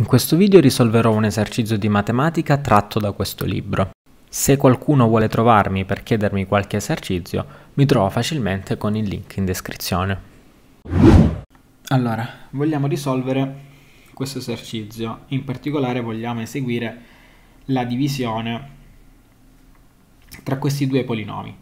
In questo video risolverò un esercizio di matematica tratto da questo libro. Se qualcuno vuole trovarmi per chiedermi qualche esercizio, mi trovo facilmente con il link in descrizione. Allora, vogliamo risolvere questo esercizio, in particolare vogliamo eseguire la divisione tra questi due polinomi.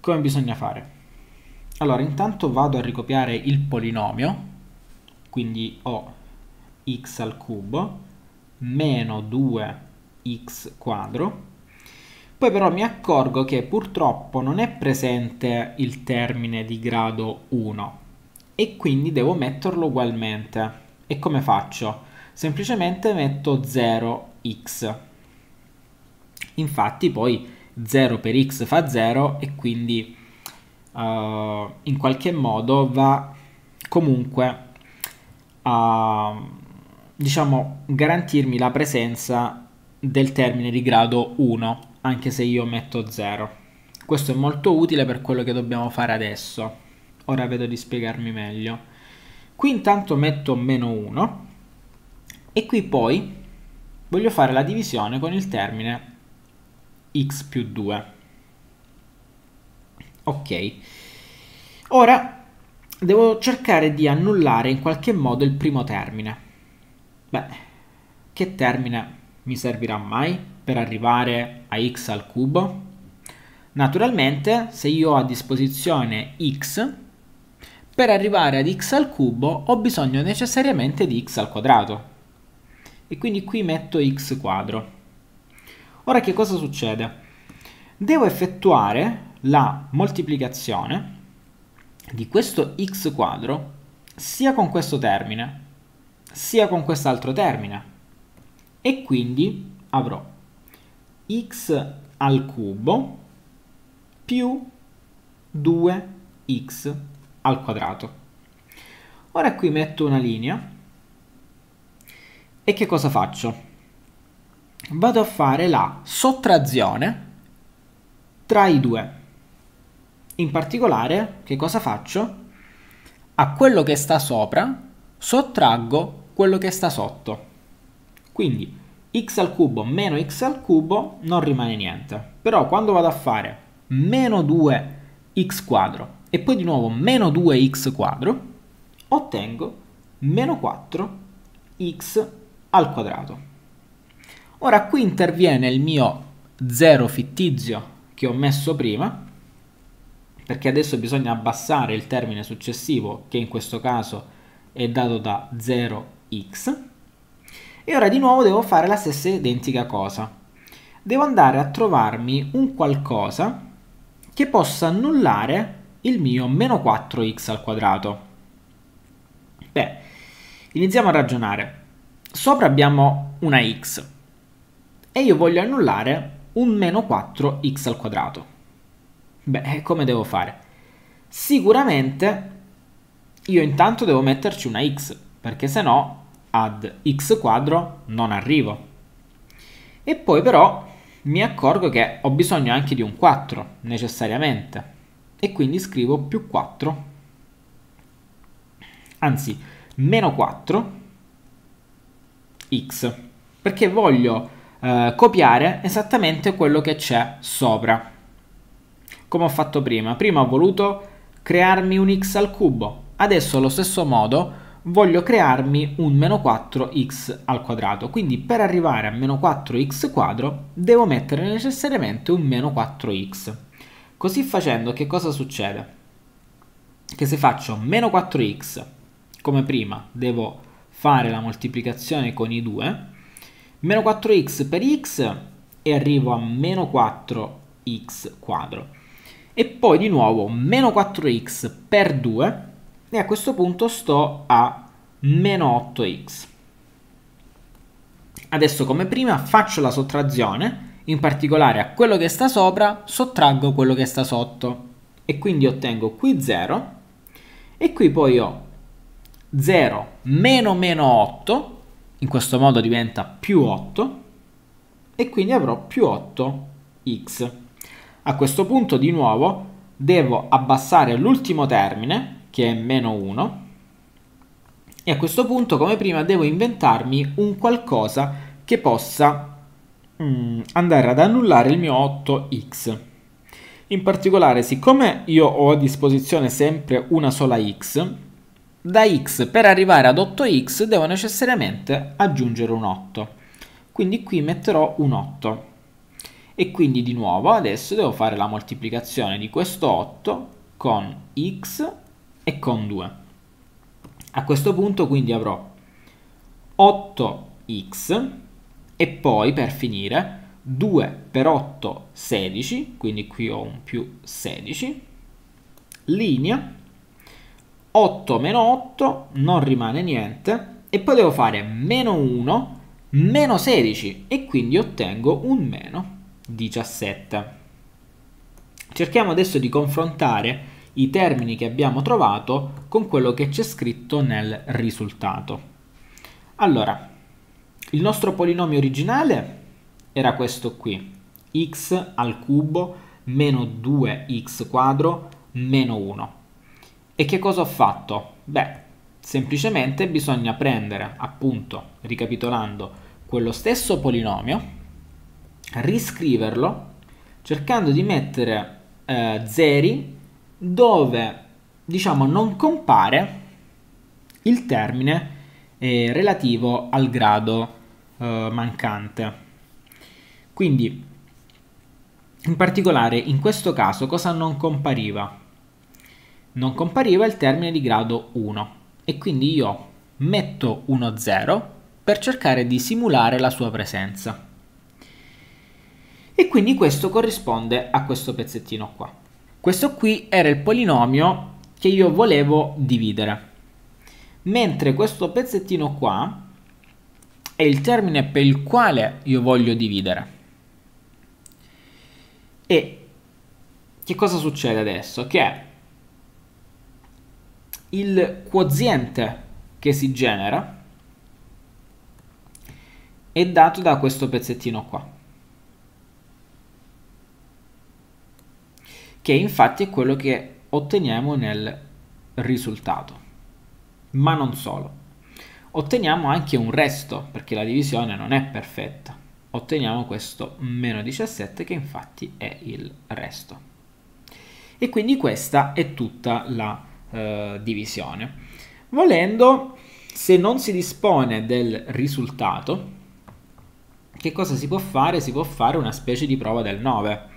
Come bisogna fare? Allora, intanto vado a ricopiare il polinomio, quindi ho x al cubo meno 2x quadro. Poi però mi accorgo che purtroppo non è presente il termine di grado 1 e quindi devo metterlo ugualmente. E come faccio? Semplicemente metto 0x. Infatti poi 0 per x fa 0 e quindi uh, in qualche modo va comunque a diciamo, garantirmi la presenza del termine di grado 1, anche se io metto 0. Questo è molto utile per quello che dobbiamo fare adesso. Ora vedo di spiegarmi meglio. Qui intanto metto meno 1 e qui poi voglio fare la divisione con il termine x più 2. Ok. Ora devo cercare di annullare in qualche modo il primo termine. Beh, che termine mi servirà mai per arrivare a x al cubo? Naturalmente, se io ho a disposizione x, per arrivare ad x al cubo ho bisogno necessariamente di x al quadrato. E quindi qui metto x quadro. Ora che cosa succede? Devo effettuare la moltiplicazione di questo x quadro sia con questo termine sia con quest'altro termine e quindi avrò x al cubo più 2x al quadrato. Ora qui metto una linea e che cosa faccio? Vado a fare la sottrazione tra i due. In particolare, che cosa faccio? A quello che sta sopra sottraggo quello che sta sotto. Quindi x al cubo meno x al cubo non rimane niente. Però quando vado a fare meno 2x quadro e poi di nuovo meno 2x quadro, ottengo meno 4x al quadrato. Ora qui interviene il mio 0 fittizio che ho messo prima, perché adesso bisogna abbassare il termine successivo, che in questo caso è è dato da 0x e ora di nuovo devo fare la stessa identica cosa. Devo andare a trovarmi un qualcosa che possa annullare il mio meno 4x al quadrato. Beh, iniziamo a ragionare. Sopra abbiamo una x e io voglio annullare un meno 4x al quadrato. Beh, come devo fare? Sicuramente io intanto devo metterci una x, perché se no ad x quadro non arrivo. E poi però mi accorgo che ho bisogno anche di un 4, necessariamente, e quindi scrivo più 4, anzi, meno 4, x, perché voglio eh, copiare esattamente quello che c'è sopra. Come ho fatto prima, prima ho voluto crearmi un x al cubo, Adesso allo stesso modo voglio crearmi un meno 4x al quadrato, quindi per arrivare a meno 4x quadro devo mettere necessariamente un meno 4x. Così facendo che cosa succede? Che se faccio meno 4x, come prima devo fare la moltiplicazione con i due, meno 4x per x e arrivo a meno 4x quadro. E poi di nuovo meno 4x per 2 e a questo punto sto a meno 8x. Adesso come prima faccio la sottrazione, in particolare a quello che sta sopra sottraggo quello che sta sotto e quindi ottengo qui 0 e qui poi ho 0 meno meno 8, in questo modo diventa più 8 e quindi avrò più 8x. A questo punto di nuovo devo abbassare l'ultimo termine che è meno 1 e a questo punto come prima devo inventarmi un qualcosa che possa mm, andare ad annullare il mio 8x in particolare siccome io ho a disposizione sempre una sola x da x per arrivare ad 8x devo necessariamente aggiungere un 8 quindi qui metterò un 8 e quindi di nuovo adesso devo fare la moltiplicazione di questo 8 con x e con 2. A questo punto quindi avrò 8x e poi per finire 2 per 8 16, quindi qui ho un più 16, linea, 8 meno 8 non rimane niente e poi devo fare meno 1 meno 16 e quindi ottengo un meno 17. Cerchiamo adesso di confrontare i termini che abbiamo trovato con quello che c'è scritto nel risultato. Allora, il nostro polinomio originale era questo qui, x al cubo meno 2x quadro meno 1. E che cosa ho fatto? Beh, semplicemente bisogna prendere, appunto, ricapitolando, quello stesso polinomio, riscriverlo, cercando di mettere eh, zeri dove diciamo non compare il termine eh, relativo al grado eh, mancante. Quindi in particolare in questo caso cosa non compariva? Non compariva il termine di grado 1 e quindi io metto 1 0 per cercare di simulare la sua presenza. E quindi questo corrisponde a questo pezzettino qua. Questo qui era il polinomio che io volevo dividere. Mentre questo pezzettino qua è il termine per il quale io voglio dividere. E che cosa succede adesso? Che il quoziente che si genera è dato da questo pezzettino qua. che infatti è quello che otteniamo nel risultato. Ma non solo. Otteniamo anche un resto, perché la divisione non è perfetta. Otteniamo questo meno 17 che infatti è il resto. E quindi questa è tutta la eh, divisione. Volendo, se non si dispone del risultato, che cosa si può fare? Si può fare una specie di prova del 9.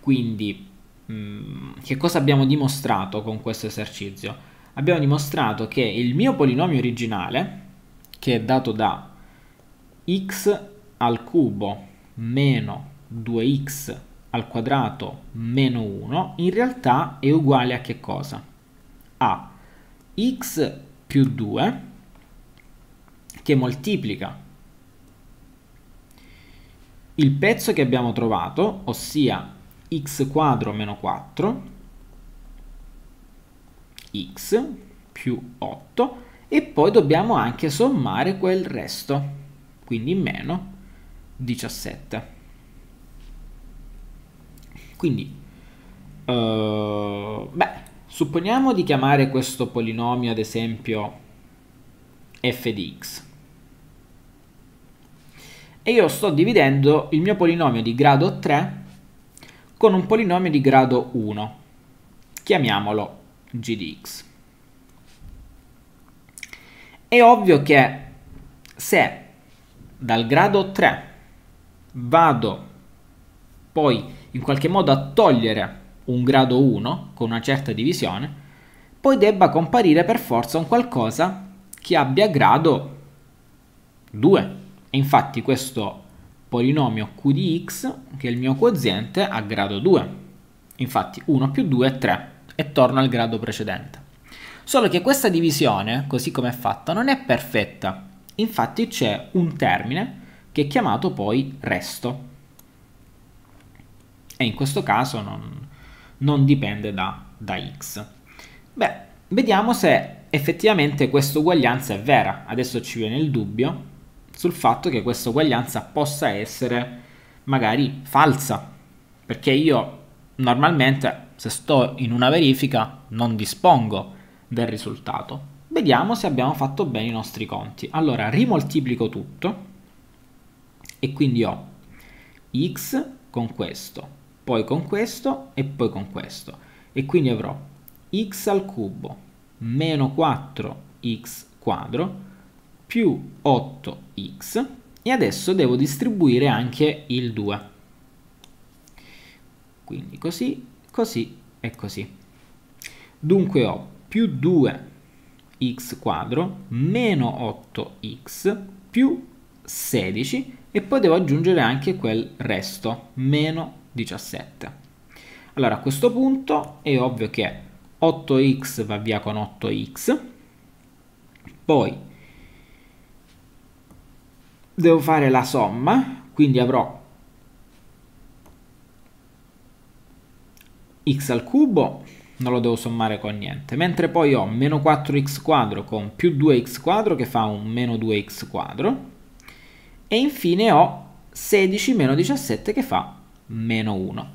Quindi Mm, che cosa abbiamo dimostrato con questo esercizio? Abbiamo dimostrato che il mio polinomio originale, che è dato da x al cubo meno 2x al quadrato meno 1, in realtà è uguale a che cosa? A x più 2 che moltiplica il pezzo che abbiamo trovato, ossia x quadro meno 4 x più 8 e poi dobbiamo anche sommare quel resto quindi meno 17 quindi uh, beh supponiamo di chiamare questo polinomio ad esempio f di x e io sto dividendo il mio polinomio di grado 3 con un polinomio di grado 1. Chiamiamolo g di x. È ovvio che se dal grado 3 vado poi in qualche modo a togliere un grado 1 con una certa divisione, poi debba comparire per forza un qualcosa che abbia grado 2. E infatti questo polinomio q di x, che è il mio quoziente, a grado 2. Infatti 1 più 2 è 3 e torno al grado precedente. Solo che questa divisione, così come è fatta, non è perfetta. Infatti c'è un termine che è chiamato poi resto. E in questo caso non, non dipende da, da x. Beh, vediamo se effettivamente questa uguaglianza è vera. Adesso ci viene il dubbio sul fatto che questa uguaglianza possa essere magari falsa, perché io normalmente se sto in una verifica non dispongo del risultato. Vediamo se abbiamo fatto bene i nostri conti. Allora rimoltiplico tutto e quindi ho x con questo, poi con questo e poi con questo. E quindi avrò x al cubo meno 4x quadro più 8x e adesso devo distribuire anche il 2 quindi così così e così dunque ho più 2x quadro meno 8x più 16 e poi devo aggiungere anche quel resto meno 17 allora a questo punto è ovvio che 8x va via con 8x poi devo fare la somma, quindi avrò x al cubo, non lo devo sommare con niente, mentre poi ho meno 4x quadro con più 2x quadro che fa un meno 2x quadro, e infine ho 16 meno 17 che fa meno 1.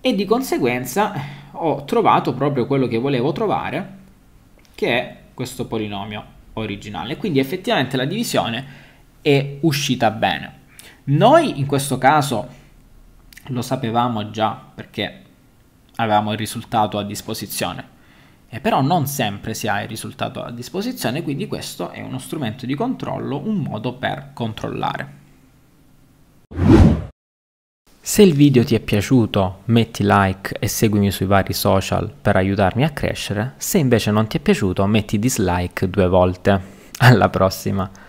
E di conseguenza ho trovato proprio quello che volevo trovare, che è questo polinomio originale. Quindi effettivamente la divisione è uscita bene. Noi in questo caso lo sapevamo già perché avevamo il risultato a disposizione. E però non sempre si ha il risultato a disposizione, quindi questo è uno strumento di controllo, un modo per controllare. Se il video ti è piaciuto metti like e seguimi sui vari social per aiutarmi a crescere, se invece non ti è piaciuto metti dislike due volte. Alla prossima!